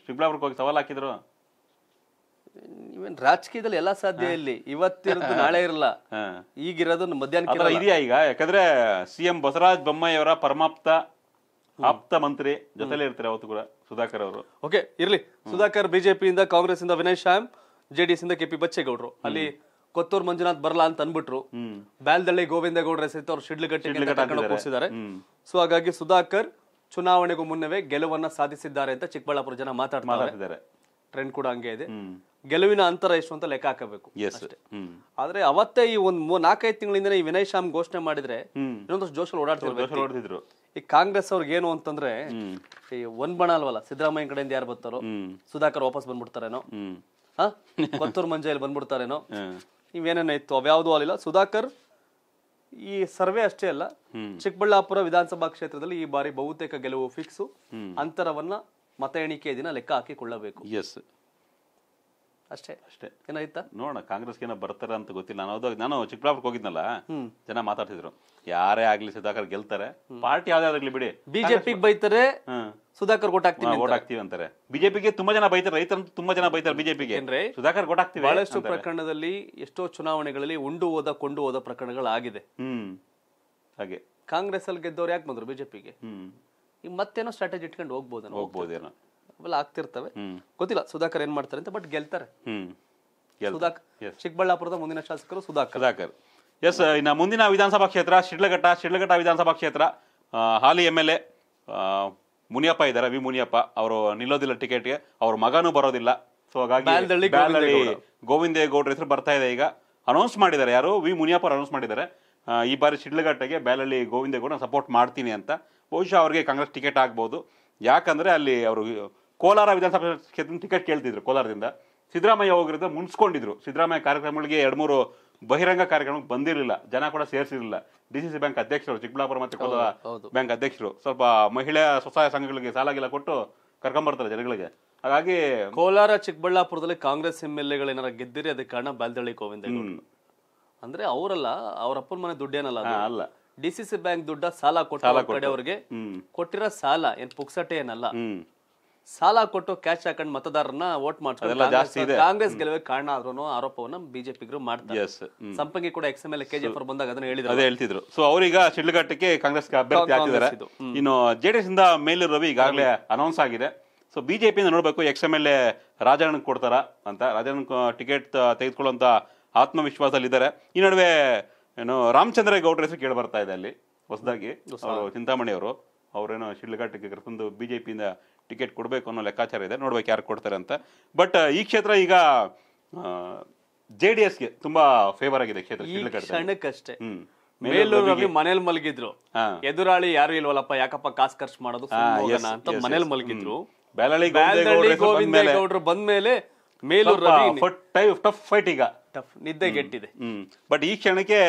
ಶಿಬ್ಲಾಪುರಕ್ಕೆ ಹೋಗಿ ಸವಾಲ್ ಹಾಕಿದ್ರು ರಾಜಕೀಯದಲ್ಲಿ ಎಲ್ಲ ಸಾಧ್ಯ ಇಲ್ಲಿ ಇವತ್ತಿರೋದು ನಾಳೆ ಇರಲ್ಲ ಈಗಿರೋದು ಮಧ್ಯಾಹ್ನ ಇದೆಯಾ ಈಗ ಯಾಕಂದ್ರೆ ಸಿಎಂ ಬಸವರಾಜ ಬೊಮ್ಮಾಯಿಯವರ ಪರಮಾಪ್ತ ಆಪ್ತ ಮಂತ್ರಿ ಜೊತೆಲೇ ಇರ್ತಾರೆ ಅವತ್ತು ಕೂಡ ಸುಧಾಕರ್ ಅವರು ಓಕೆ ಇರ್ಲಿ ಸುಧಾಕರ್ ಬಿಜೆಪಿಯಿಂದ ಕಾಂಗ್ರೆಸ್ ಇಂದ ವಿನಯ್ ಶ್ಯಾಮ್ ಜೆಡಿಎಸ್ ಇಂದ ಕೆಪಿ ಬಚ್ಚೇಗೌಡರು ಅಲ್ಲಿ ಕೊತ್ತೂರ್ ಮಂಜುನಾಥ್ ಬರಲ್ಲ ಅಂತ ಅನ್ಬಿಟ್ರು ಬ್ಯಾಲ್ದಳ್ಳಿ ಗೋವಿಂದ ಗೌಡ್ರ ಸಹಿತ ಅವ್ರು ಶಿಡ್ಲಗಟ್ಟೆ ಸೊ ಹಾಗಾಗಿ ಸುಧಾಕರ್ ಚುನಾವಣೆಗೂ ಮುನ್ನವೇ ಗೆಲುವನ್ನ ಸಾಧಿಸಿದ್ದಾರೆ ಅಂತ ಚಿಕ್ಕಬಳ್ಳಾಪುರ ಜನ ಮಾತಾಡ್ತಾ ಟ್ರೆಂಡ್ ಕೂಡ ಹಂಗೆ ಇದೆ ಗೆಲುವಿನ ಅಂತರ ಎಷ್ಟು ಅಂತ ಲೆಕ್ಕ ಹಾಕಬೇಕು ಆದ್ರೆ ಅವತ್ತೇ ಈ ಒಂದು ನಾಲ್ಕೈದು ತಿಂಗಳಿಂದ ಈ ವಿನಯ್ ಶಾಮ್ ಘೋಷಣೆ ಮಾಡಿದ್ರೆ ಇನ್ನೊಂದಷ್ಟು ಜೋಶ್ ಓಡಾಡ್ತಿದ್ರು ಈ ಕಾಂಗ್ರೆಸ್ ಅವ್ರಿಗೆ ಏನು ಅಂತಂದ್ರೆ ಈ ಒಂದ್ ಬಣ ಅಲ್ವಲ್ಲ ಸಿದ್ದರಾಮಯ್ಯ ಕಡೆಯಿಂದ ಯಾರು ಬರ್ತಾರೋ ಸುಧಾಕರ್ ವಾಪಸ್ ಬಂದ್ಬಿಡ್ತಾರೇನೋ ಹಾ ಕೊತ್ತೂರು ಮಂಜೆಯಲ್ಲಿ ಬಂದ್ಬಿಡ್ತಾರೇನೋ ಇವೇನೇನೋ [laughs] ಇತ್ತು ಅವ್ಯಾವುದೂ ಅಲ್ಲಿಲ್ಲ ಸುಧಾಕರ್ ಈ ಸರ್ವೆ ಅಷ್ಟೇ ಅಲ್ಲ ಚಿಕ್ಕಬಳ್ಳಾಪುರ ವಿಧಾನಸಭಾ ಕ್ಷೇತ್ರದಲ್ಲಿ ಈ ಬಾರಿ ಬಹುತೇಕ ಗೆಲುವು ಫಿಕ್ಸ್ ಅಂತರವನ್ನ ಮತ ಎಣಿಕೆ ದಿನ ಲೆಕ್ಕ ಹಾಕಿಕೊಳ್ಳಬೇಕು ಎಸ್ ಅಷ್ಟೇ ಅಷ್ಟೇ ಏನಾಯ್ತಾ ನೋಡೋಣ ಕಾಂಗ್ರೆಸ್ ಏನೋ ಬರ್ತಾರೆ ಅಂತ ಗೊತ್ತಿಲ್ಲ ನಾನು ಹೋದಾಗ ನಾನು ಚಿಕ್ಕಬಳ್ಳಾಪುರಕ್ಕೆ ಹೋಗಿದ್ನಲ್ಲ ಜನ ಮಾತಾಡ್ತಿದ್ರು ಯಾರೇ ಆಗ್ಲಿ ಸುಧಾಕರ್ ಗೆಲ್ತಾರೆ ಪಾರ್ಟಿ ಆಗ್ಲಿ ಬಿಡಿ ಬಿಜೆಪಿ ಬೈತಾರೆ ಸುಧಾಕರ್ ಓಟ್ ಹಾಕ್ತೀವಿ ಅಂತಾರೆ ಬಿಜೆಪಿಗೆ ತುಂಬಾ ಜನ ಬೈತಾರೆ ರೈತರಂತೂ ತುಂಬಾ ಜನ ಬೈತಾರೆ ಬಿಜೆಪಿಗೆ ಸುಧಾಕರ್ ಓಟ್ ಹಾಕ್ತೀವಿ ಬಹಳಷ್ಟು ಪ್ರಕರಣದಲ್ಲಿ ಎಷ್ಟೋ ಚುನಾವಣೆಗಳಲ್ಲಿ ಉಂಡು ಹೋದ ಕೊಂಡು ಹೋದ ಪ್ರಕರಣಗಳಾಗಿದೆ ಹ್ಮ್ ಹಾಗೆ ಕಾಂಗ್ರೆಸ್ ಅಲ್ಲಿ ಗೆದ್ದವ್ರು ಯಾಕೆ ಬಂದ್ರು ಬಿಜೆಪಿಗೆ ಹ್ಮ್ ಈಗ ಮತ್ತೇನೋ ಸ್ಟ್ರಾಟಜಿ ಇಟ್ಕೊಂಡು ಹೋಗ್ಬೋದು ಹೋಗ್ಬೋದೇನೋ ಅವೆಲ್ಲ ಆಗ್ತಿರ್ತವೆ ಗೊತ್ತಿಲ್ಲ ಸುಧಾಕರ್ ಏನ್ ಮಾಡ್ತಾರೆ ಅಂತ ಬಟ್ ಗೆಲ್ತಾರೆ ಚಿಕ್ಕಬಳ್ಳಾಪುರದ ಮುಂದಿನ ಶಾಸಕರು ಸುಧಾಕರ್ ಸುಧಾಕರ್ ಎಸ್ ಇನ್ನು ಮುಂದಿನ ವಿಧಾನಸಭಾ ಕ್ಷೇತ್ರ ಶಿಡ್ಲಘಟ್ಟ ಶಿಡ್ಲಘಟ್ಟ ವಿಧಾನಸಭಾ ಕ್ಷೇತ್ರ ಹಾಲಿ ಎಮ್ ಎಲ್ ಎ ಮುನಿಯಪ್ಪ ಇದ್ದಾರೆ ವಿ ಮುನಿಯಪ್ಪ ಅವರು ನಿಲ್ಲೋದಿಲ್ಲ ಟಿಕೆಟ್ಗೆ ಅವ್ರ ಮಗನೂ ಬರೋದಿಲ್ಲ ಸೊ ಹಾಗಾಗಿ ಗೋವಿಂದೇಗೌಡ್ರ ಹೆಸರು ಬರ್ತಾ ಇದೆ ಈಗ ಅನೌನ್ಸ್ ಮಾಡಿದ್ದಾರೆ ಯಾರು ವಿ ಮುನಿಯಪ್ಪ ಅನೌನ್ಸ್ ಮಾಡಿದ್ದಾರೆ ಈ ಬಾರಿ ಶಿಡ್ಲಘಟ್ಟಗೆ ಬ್ಯಾಲಹಳ್ಳಿ ಗೋವಿಂದೇಗೌಡ ಸಪೋರ್ಟ್ ಮಾಡ್ತೀನಿ ಅಂತ ಬಹುಶಃ ಅವ್ರಿಗೆ ಕಾಂಗ್ರೆಸ್ ಟಿಕೆಟ್ ಆಗ್ಬೋದು ಯಾಕಂದರೆ ಅಲ್ಲಿ ಅವರು ಕೋಲಾರ ವಿಧಾನಸಭಾ ಕ್ಷೇತ್ರ ಟಿಕೆಟ್ ಕೇಳ್ತಿದ್ರು ಕೋಲಾರದಿಂದ ಸಿದ್ದರಾಮಯ್ಯ ಹೋಗಿರೋದು ಮುನ್ಸ್ಕೊಂಡಿದ್ರು ಸಿದ್ದರಾಮಯ್ಯ ಕಾರ್ಯಕ್ರಮಗಳಿಗೆ ಎರಡು ಮೂರು ಬಹಿರಂಗ ಕಾರ್ಯಕ್ರಮಕ್ಕೆ ಬಂದಿರಲಿಲ್ಲ ಜನ ಕೂಡ ಸೇರಿಸಿರಲಿಲ್ಲ ಡಿ ಸಿ ಸಿ ಬ್ಯಾಂಕ್ ಅಧ್ಯಕ್ಷರು ಚಿಕ್ಕಬಳ್ಳಾಪುರ ಮತ್ತು ಕೋಲಾರ ಬ್ಯಾಂಕ್ ಅಧ್ಯಕ್ಷರು ಸ್ವಲ್ಪ ಮಹಿಳಾ ಸ್ವಸಹಾಯ ಸಂಘಗಳಿಗೆ ಸಾಲಾಗಿಲ್ಲ ಕೊಟ್ಟು ಕರ್ಕೊಂಡ್ಬರ್ತಾರೆ ಜನಗಳಿಗೆ ಹಾಗಾಗಿ ಕೋಲಾರ ಚಿಕ್ಕಬಳ್ಳಾಪುರದಲ್ಲಿ ಕಾಂಗ್ರೆಸ್ ಎಂ ಎಲ್ ಎಗಳು ಏನಾರ ಗೆದ್ದಿರಿ ಅದಕ್ಕೆ ಕಾರಣ ಬಾಲ್ದಳ್ಳಿ ಗೋವಿಂದ ಅಂದ್ರೆ ಅವರಲ್ಲ ಅವರಪ್ಪನ ಮನೆ ದುಡ್ಡೇನಲ್ಲ ಅಲ್ಲ ಡಿ ಸಿ ಸಿ ಬ್ಯಾಂಕ್ ದುಡ್ಡ ಸಾಲ ಕೊಟ್ಟು ಕೊಟ್ಟಿರೋ ಸಾಲ ಏನ್ ಪುಕ್ಸಟೆ ಏನಲ್ಲ ಸಾಲ ಕೊಟ್ಟು ಕ್ಯಾಶ್ ಹಾಕೊಂಡು ಮತದಾರರನ್ನ ವೋಟ್ ಮಾಡ್ತಾರೆ ಕಾಂಗ್ರೆಸ್ ಗೆಲುವಿಗೆ ಕಾರಣ ಆದ್ರೂ ಆರೋಪವನ್ನ ಬಿಜೆಪಿ ಮಾಡ್ತಾರೆ ಸಂಪಂಗಿ ಕೂಡ ಎಕ್ಸ್ ಕೆ ಎಲ್ ಕೆಜಿಎಫ್ ಬಂದಾಗ ಅದನ್ನ ಹೇಳಿದ್ರು ಅದೇ ಹೇಳ್ತಿದ್ರು ಸೊ ಅವರೀಗ ಶಿಡ್ಲಘಟ್ಟಕ್ಕೆ ಕಾಂಗ್ರೆಸ್ ಅಭ್ಯರ್ಥಿ ಹಾಕಿದ್ದಾರೆ ಇನ್ನು ಜೆಡಿಎಸ್ ಇಂದ ಮೇಲಿರುವ ರವಿ ಈಗಾಗಲೇ ಅನೌನ್ಸ್ ಆಗಿದೆ ಸೊ ಬಿಜೆಪಿ ನೋಡ್ಬೇಕು ex M L A Rajanna ಕೊಡ್ತಾರ ಅಂತ ರಾಜಣ್ಣ ಟಿಕೆಟ್ ತೆಗೆದುಕೊಳ್ಳುವಂತ ಆತ್ಮವಿಶ್ವಾಸದಲ್ಲಿದ್ದಾರೆ ಈ ನಡುವೆ ಏನೋ ರಾಮಚಂದ್ರ ಗೌಡ್ರ ಹೆಸರು ಕೇಳಿ ಬರ್ತಾ ಇದೆ ಅಲ್ಲಿ ಹೊಸದಾಗಿ ಚಿಂತಾಮಣಿ ಅವರು ಅವರೇನೋ ಶಿಡ್ಲಘಾಟಕ್ಕೆ ಕರ್ಕೊಂಡು ಬಿ ಜೆ ಪಿಯಿಂದ ಟಿಕೆಟ್ ಕೊಡಬೇಕು ಅನ್ನೋ ಲೆಕ್ಕಾಚಾರ ಇದೆ ನೋಡ್ಬೇಕು ಯಾರು ಕೊಡ್ತಾರೆ ಅಂತ ಬಟ್ ಈ ಕ್ಷೇತ್ರ ಈಗ ಜೆ ಡಿ ಎಸ್ಗೆ ತುಂಬಾ ಫೇವರ್ ಆಗಿದೆ ಕ್ಷೇತ್ರ ಅಷ್ಟೇ ಮೇಲೂರಲ್ಲಿ ಮನೇಲಿ ಮಲಗಿದ್ರು ಎದುರಾಳಿ ಯಾರು ಇಲ್ವಲ್ಲಪ್ಪ ಯಾಕಪ್ಪ ಕಾಸ್ ಖರ್ಚು ಮಾಡೋದು ಅಂತ ಮನೇಲಿ ಮಲಗಿದ್ರು ಗೌಡ್ರು ಬಂದ್ಮೇಲೆ ಮೇಲೂರು ಟಫ್ ಫೈಟ್ ಈಗ ಟಫ್ ನಿದ್ದೆ ಗೆಟ್ಟಿದೆ ಬಟ್ ಈ ಕ್ಷಣಕ್ಕೆ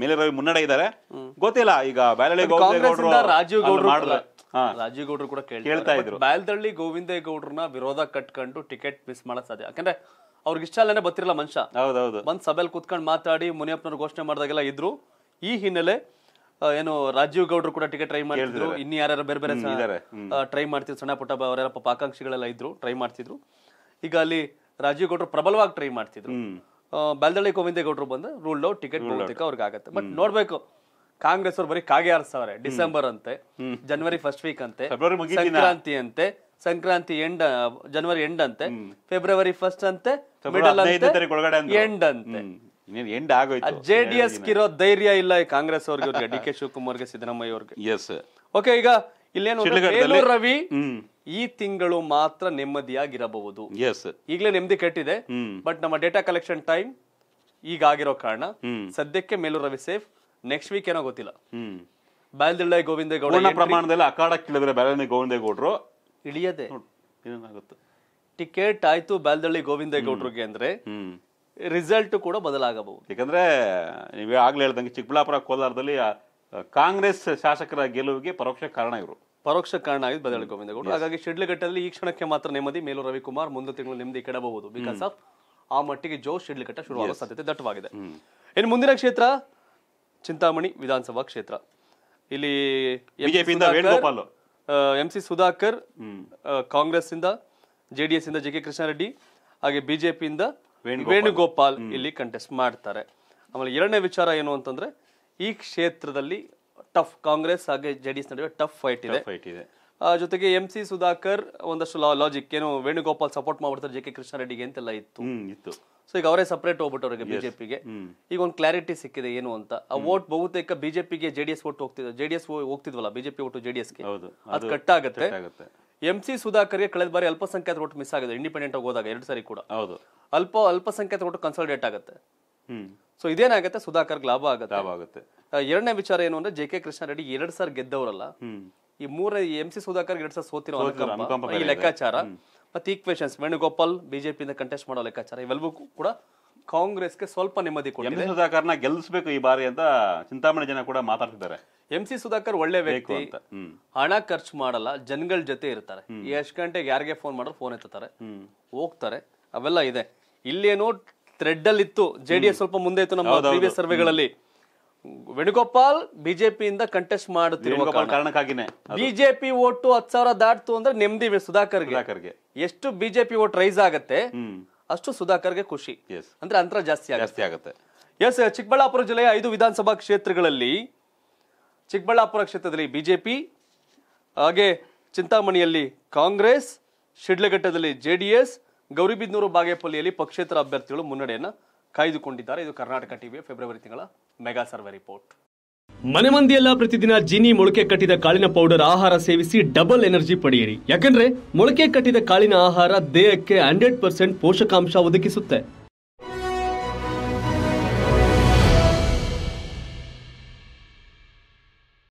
ಮೇಲೆ ರವಿ ಮುನ್ನಡೆ ಇದ್ದಾರೆ ಗೊತ್ತಿಲ್ಲ ಈಗ ಬ್ಯಾಲಳ್ಳಿ ರಾಜೀವ್ ಗೌಡ್ರು ರಾಜೀವ್ ಗೌಡ್ರು ಕೂಡ ಕೇಳ್ತಾ ಇದ್ರು ಬ್ಯಾಲ್ದಳ್ಳಿ ಗೋವಿಂದೇ ಗೌಡ್ರನ್ನ ವಿರೋಧ ಕಟ್ಕೊಂಡು ಟಿಕೆಟ್ ಮಿಸ್ ಮಾಡಕ್ ಸಾಧ್ಯ ಯಾಕಂದ್ರೆ ಅವ್ರಿಗೆ ಇಷ್ಟ ಅಲ್ಲೇನೆ ಬತ್ತಿರಲ್ಲ ಮನುಷ್ಯ ಹೌದೌದು ಬಂದ್ ಸಭೆಯಲ್ಲಿ ಕುತ್ಕೊಂಡು ಮಾತಾಡಿ ಮುನಿಯಪ್ಪನವ್ರು ಘೋಷಣೆ ಮಾಡಿದಾಗೆಲ್ಲ ಇದ್ರು ಈ ಹಿನ್ನೆಲೆ ಏನು ರಾಜೀವ್ ಗೌಡ್ರು ಕೂಡ ಟಿಕೆಟ್ ಟ್ರೈ ಮಾಡ್ತಿದ್ರು ಇನ್ನು ಯಾರ್ಯಾರು ಬೇರೆ ಬೇರೆ ಟ್ರೈ ಮಾಡ್ತಿದ್ರು ಸಣ್ಣ ಪುಟ್ಟ ಅವರ ಪಾಕಾಂಕ್ಷಿಗಳೆಲ್ಲ ಇದ್ರು ಟ್ರೈ ಮಾಡ್ತಿದ್ರು ಈಗ ಅಲ್ಲಿ ರಾಜೀವ್ ಗೌಡ್ರು ಪ್ರಬಲವಾಗಿ ಟ್ರೈ ಮಾಡ್ತಿದ್ರು ಬಲ್ದಳ್ಳಿ ಗೋವಿಂದೇಗೌಡರು ಬಂದು ರೂಲ್ ಔಟ್ ಟಿಕೆಟ್ ಕೊಡೋದಕ್ಕೆ ಅವ್ರಿಗೆ ಆಗುತ್ತೆ ಬಟ್ ನೋಡ್ಬೇಕು ಕಾಂಗ್ರೆಸ್ ಅವ್ರು ಬರೀ ಕಾಗೆ ಆರಿಸ್ತಾವ್ರೆ ಡಿಸೆಂಬರ್ ಅಂತೆ ಜನವರಿ ಫಸ್ಟ್ ವೀಕ್ ಅಂತೆ ಸಂಕ್ರಾಂತಿ ಅಂತೆ ಸಂಕ್ರಾಂತಿ ಎಂಡ್ ಜನವರಿ ಎಂಡ್ ಅಂತೆ ಫೆಬ್ರವರಿ ಫಸ್ಟ್ ಅಂತೆ ಎಂಡ್ ಅಂತೆ ಎಂಡ್ ಜೆ ಡಿ ಎಸ್ ಇರೋ ಧೈರ್ಯ ಇಲ್ಲ ಕಾಂಗ್ರೆಸ್ ಅವ್ರಿಗೆ ಡಿ ಕೆ ಶಿವಕುಮಾರ್ಗೆ ಸಿದ್ದರಾಮಯ್ಯ ಅವ್ರಿಗೆ ಎಸ್ ಓಕೆ ಈಗ ಇಲ್ಲೇನು ರವಿ ಈ ತಿಂಗಳು ಮಾತ್ರ ನೆಮ್ಮದಿಯಾಗಿರಬಹುದು ಎಸ್ ಈಗಲೇ ನೆಮ್ಮದಿ ಕೆಟ್ಟಿದೆ ಬಟ್ ನಮ್ಮ ಡೇಟಾ ಕಲೆಕ್ಷನ್ ಟೈಮ್ ಈಗ ಆಗಿರೋ ಕಾರಣ ಸದ್ಯಕ್ಕೆ ಮೇಲೂ ರವಿ ಸೇಫ್ ನೆಕ್ಸ್ಟ್ ವೀಕ್ ಏನೋ ಗೊತ್ತಿಲ್ಲ ಬ್ಯಾಲ್ದಳ್ಳಿ ಗೋವಿಂದ ಗೌಡ ಪ್ರಮಾಣದಲ್ಲಿ ಅಖಾಡಕ್ಕೆ ಇಳಿದ್ರೆ ಬಾಲ್ದಳ್ಳಿ ಗೋವಿಂದ ಗೌಡ್ರು ಇಳಿಯದೆ ಟಿಕೆಟ್ ಆಯ್ತು ಬ್ಯಾಲ್ದಳ್ಳಿ ಗೋವಿಂದ ಗೌಡ್ರಿಗೆ ಅಂದ್ರೆ ರಿಸಲ್ಟ್ ಕೂಡ ಬದಲಾಗಬಹುದು ಯಾಕಂದ್ರೆ ನೀವೇ ಆಗ್ಲೇ ಹೇಳ್ದಂಗೆ ಚಿಕ್ಕಬಳ್ಳಾಪುರ ಕೋಲಾರದಲ್ಲಿ ಕಾಂಗ್ರೆಸ್ ಶಾಸಕರ ಗೆಲುವಿಗೆ ಪರೋಕ್ಷ ಕಾರಣ ಇವರು ಪರೋಕ್ಷ ಕಾರಣ ಆಗಿದೆ ಬದಲಾಗಿ ಗೋವಿಂದಗೌಡ ಹಾಗಾಗಿ ಶಿಡ್ಲಘಟ್ಟದಲ್ಲಿ ಈ ಕ್ಷಣಕ್ಕೆ ಮಾತ್ರ ನೆಮ್ಮದಿ ಮೇಲೂ ರವಿಕುಮಾರ್ ಮುಂದೆ ತಿಂಗಳು ನೆಮ್ಮದಿ ಕೆಡಬಹುದು ಬಿಕಾಸ್ ಆಫ್ ಆ ಮಟ್ಟಿಗೆ ಜೋ ಶಿಡ್ಲಘಟ್ಟ ಶುರುವಾಗುವ ಸಾಧ್ಯತೆ ದಟ್ಟವಾಗಿದೆ ಇನ್ನು ಮುಂದಿನ ಕ್ಷೇತ್ರ ಚಿಂತಾಮಣಿ ವಿಧಾನಸಭಾ ಕ್ಷೇತ್ರ ಇಲ್ಲಿ ಎಂ ಸಿ ಸುಧಾಕರ್ ಕಾಂಗ್ರೆಸ್ ಇಂದ ಜೆಡಿಎಸ್ ಇಂದ ಜೆ ಕೆ ರೆಡ್ಡಿ ಹಾಗೆ ಬಿಜೆಪಿಯಿಂದ ವೇಣುಗೋಪಾಲ್ ಇಲ್ಲಿ ಕಂಟೆಸ್ಟ್ ಮಾಡ್ತಾರೆ ಆಮೇಲೆ ಎರಡನೇ ವಿಚಾರ ಏನು ಅಂತಂದ್ರೆ ಈ ಕ್ಷೇತ್ರದಲ್ಲಿ ಟಫ್ ಕಾಂಗ್ರೆಸ್ ಹಾಗೆ ಜೆಡಿಎಸ್ ನಡುವೆ ಟಫ್ ಫೈಟ್ ಇದೆ ಫೈಟ್ ಇದೆ ಜೊತೆಗೆ ಎಂ ಸಿ ಸುಧಾಕರ್ ಒಂದಷ್ಟು ಲಾಜಿಕ್ ಏನು ವೇಣುಗೋಪಾಲ್ ಸಪೋರ್ಟ್ ಮಾಡ್ಬಿಡ್ತಾರೆ ಜೆ ಕೆ ಕೃಷ್ಣಾರೆಡ್ಡಿಗೆ ಅಂತೆಲ್ಲ ಇತ್ತು ಇತ್ತು ಸೊ ಈಗ ಅವರೇ ಸಪರೇಟ್ ಹೋಗ್ಬಿಟ್ಟು ಅವ್ರಿಗೆ ಬಿಜೆಪಿಗೆ ಈಗ ಒಂದು ಕ್ಲಾರಿಟಿ ಸಿಕ್ಕಿದೆ ಏನು ಅಂತ ಆ ವೋಟ್ ಬಹುತೇಕ ಬಿಜೆಪಿಗೆ ಜೆಡಿಎಸ್ ವೋಟ್ ಹೋಗ್ತಿದೆ ಜೆಡಿಎಸ್ ಹೋಗ್ತಿದ್ವಲ್ಲ ಬಿಜೆಪಿ ವೋಟ್ ಜೆಡಿಎಸ್ಗೆ ಅದು ಕಟ್ ಆಗುತ್ತೆ ಎಂ ಸಿ ಸುಧಾಕರ್ಗೆ ಕಳೆದ ಬಾರಿ ಅಲ್ಪಸಂಖ್ಯಾತ ವೋಟ್ ಮಿಸ್ ಆಗಿದೆ ಇಂಡಿಪೆಂಡೆಂಟ್ ಆಗಿ ಹೋದಾಗ ಎರಡು ಸಾರಿ ಕೂಡ ಹೌದು ಅಲ್ಪ ಅಲ್ಪಸಂಖ್ಯಾತ ವೋಟ್ ಕನ್ಸಲ್ಟೇಟ್ ಆಗುತ್ತೆ ಸೊ ಇದೇನಾಗುತ್ತೆ ಸುಧಾಕರ್ ಲಾಭ ಆಗುತ್ತೆ ಲಾಭ ಆಗುತ್ತೆ ಎರಡನೇ ವಿಚಾರ ಏನು ಅಂದ್ರೆ ಜೆ ಕೆ ಕೃಷ್ಣ ರೆಡ್ಡಿ ಎರಡ್ ಸಾರ್ ಗೆದ್ದವರಲ್ಲ ಈ ಮೂರ ಎಂ ಸಿ ಸುಧಾಕರ್ ಎರಡ್ ಸಾರ್ ಸೋತಿರೋ ಈ ಲೆಕ್ಕಾಚಾರ ಮತ್ತೆ ಈಕ್ವೇಶನ್ಸ್ ವೇಣುಗೋಪಾಲ್ ಬಿಜೆಪಿಯಿಂದ ಕಂಟೆಸ್ಟ್ ಮಾಡೋ ಲೆಕ್ಕಾಚಾರ ಇವೆಲ್ಲವೂ ಕೂಡ ಗೆ ಸ್ವಲ್ಪ ನೆಮ್ಮದಿ ಕೊಟ್ಟಿದೆ ಸುಧಾಕರ್ನ ಗೆಲ್ಲಿಸಬೇಕು ಈ ಬಾರಿ ಅಂತ ಚಿಂತಾಮಣಿ ಜನ ಕೂಡ ಮಾತಾಡ್ತಿದ್ದಾರೆ ಎಂ ಸಿ ಸುಧಾಕರ್ ಒಳ್ಳೆ ವ್ಯಕ್ತಿ ಹಣ ಖರ್ಚು ಮಾಡಲ್ಲ ಜನಗಳ ಜೊತೆ ಇರ್ತಾರೆ ಎಷ್ಟು ಗಂಟೆಗೆ ಯಾರಿಗೆ ಫೋನ್ ಮಾಡಿದ್ರು ಫೋನ್ ಎತ್ತಾರೆ ಹೋಗ್ತಾರೆ ಅವೆಲ್ಲ ಇದೆ ಇಲ್ಲೇನೋ ಥ್ರೆಡ್ ಅಲ್ಲಿ ಇತ್ತು ಜೆಡಿಎಸ್ ಸ್ವಲ್ಪ ಮುಂದೆ ಇತ್ತು ನಮ್ಮ ಸರ್ವೆಗಳಲ್ಲಿ ವೇಣುಗೋಪಾಲ್ ಬಿಜೆಪಿಯಿಂದ ಕಂಟೆಸ್ಟ್ ಮಾಡುತ್ತಿರುವ ಕಾರಣಕ್ಕಾಗಿನೇ ಬಿಜೆಪಿ ಓಟು ಹತ್ ಸಾವಿರ ದಾಟ್ತು ಅಂದ್ರೆ ನೆಮ್ಮದಿ ಸುಧಾಕರ್ಗೆ ಎಷ್ಟು ಬಿಜೆಪಿ ಓಟ್ ರೈಸ್ ಆಗತ್ತೆ ಅಷ್ಟು ಸುಧಾಕರ್ಗೆ ಖುಷಿ ಅಂದ್ರೆ ಅಂತರ ಜಾಸ್ತಿ ಜಾಸ್ತಿ ಆಗುತ್ತೆ ಎಸ್ ಚಿಕ್ಕಬಳ್ಳಾಪುರ ಜಿಲ್ಲೆಯ ಐದು ವಿಧಾನಸಭಾ ಕ್ಷೇತ್ರಗಳಲ್ಲಿ ಚಿಕ್ಕಬಳ್ಳಾಪುರ ಕ್ಷೇತ್ರದಲ್ಲಿ ಬಿಜೆಪಿ ಹಾಗೆ ಚಿಂತಾಮಣಿಯಲ್ಲಿ ಕಾಂಗ್ರೆಸ್ ಶಿಡ್ಲಘಟ್ಟದಲ್ಲಿ ಜೆಡಿಎಸ್ ಗೌರಿಬಿದ್ನೂರು ಬಾಗೇಪಲ್ಲಿಯಲ್ಲಿ ಪಕ್ಷೇತರ ಅಭ್ಯರ್ಥಿಗಳು ಮುನ್ನಡೆಯನ್ನು ಕಾಯ್ದುಕೊಂಡಿದ್ದಾರೆ ಇದು ಕರ್ನಾಟಕ ಟಿವಿ ಫೆಬ್ರವರಿ ತಿಂಗಳ ಮೆಗಾ ಸರ್ವೆ ರಿಪೋರ್ಟ್ ಮನೆ ಮಂದಿಯೆಲ್ಲ ಪ್ರತಿದಿನ ಜೀನಿ ಮೊಳಕೆ ಕಟ್ಟಿದ ಕಾಳಿನ ಪೌಡರ್ ಆಹಾರ ಸೇವಿಸಿ ಡಬಲ್ ಎನರ್ಜಿ ಪಡೆಯಿರಿ ಯಾಕಂದ್ರೆ ಮೊಳಕೆ ಕಟ್ಟಿದ ಕಾಳಿನ ಆಹಾರ ದೇಹಕ್ಕೆ ಹಂಡ್ರೆಡ್ ಪರ್ಸೆಂಟ್ ಪೋಷಕಾಂಶ ಒದಗಿಸುತ್ತೆ